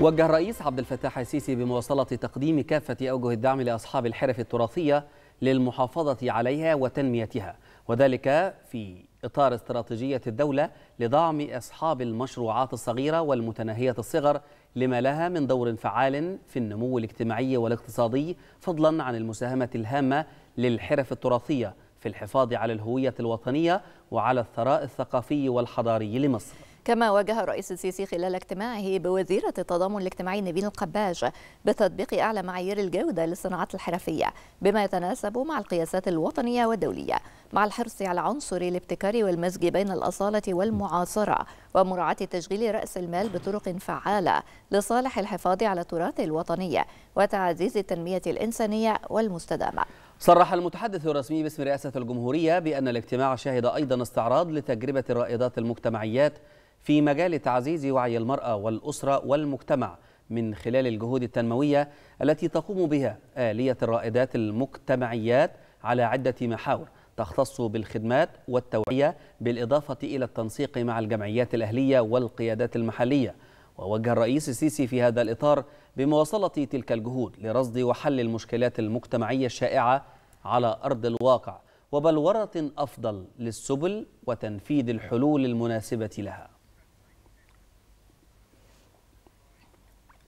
وجه الرئيس عبد الفتاح السيسي بمواصلة تقديم كافة أوجه الدعم لأصحاب الحرف التراثية للمحافظة عليها وتنميتها وذلك في إطار استراتيجية الدولة لدعم أصحاب المشروعات الصغيرة والمتناهية الصغر لما لها من دور فعال في النمو الاجتماعي والاقتصادي فضلا عن المساهمة الهامة للحرف التراثية في الحفاظ على الهوية الوطنية وعلى الثراء الثقافي والحضاري لمصر كما واجه الرئيس السيسي خلال اجتماعه بوزيرة التضامن الاجتماعي نبيل القباج بتطبيق أعلى معايير الجودة للصناعات الحرفية بما يتناسب مع القياسات الوطنية والدولية مع الحرص على عنصر الابتكار والمزج بين الأصالة والمعاصرة ومراعاة تشغيل رأس المال بطرق فعالة لصالح الحفاظ على التراث الوطني وتعزيز التنمية الإنسانية والمستدامة صرح المتحدث الرسمي باسم رئاسة الجمهورية بأن الاجتماع شهد أيضا استعراض لتجربة الرائدات المجتمعيات في مجال تعزيز وعي المرأة والأسرة والمجتمع من خلال الجهود التنموية التي تقوم بها آلية الرائدات المجتمعيات على عدة محاور تختص بالخدمات والتوعية بالإضافة إلى التنسيق مع الجمعيات الأهلية والقيادات المحلية ووجه الرئيس السيسي في هذا الإطار بمواصلة تلك الجهود لرصد وحل المشكلات المجتمعية الشائعة على أرض الواقع وبلورة أفضل للسبل وتنفيذ الحلول المناسبة لها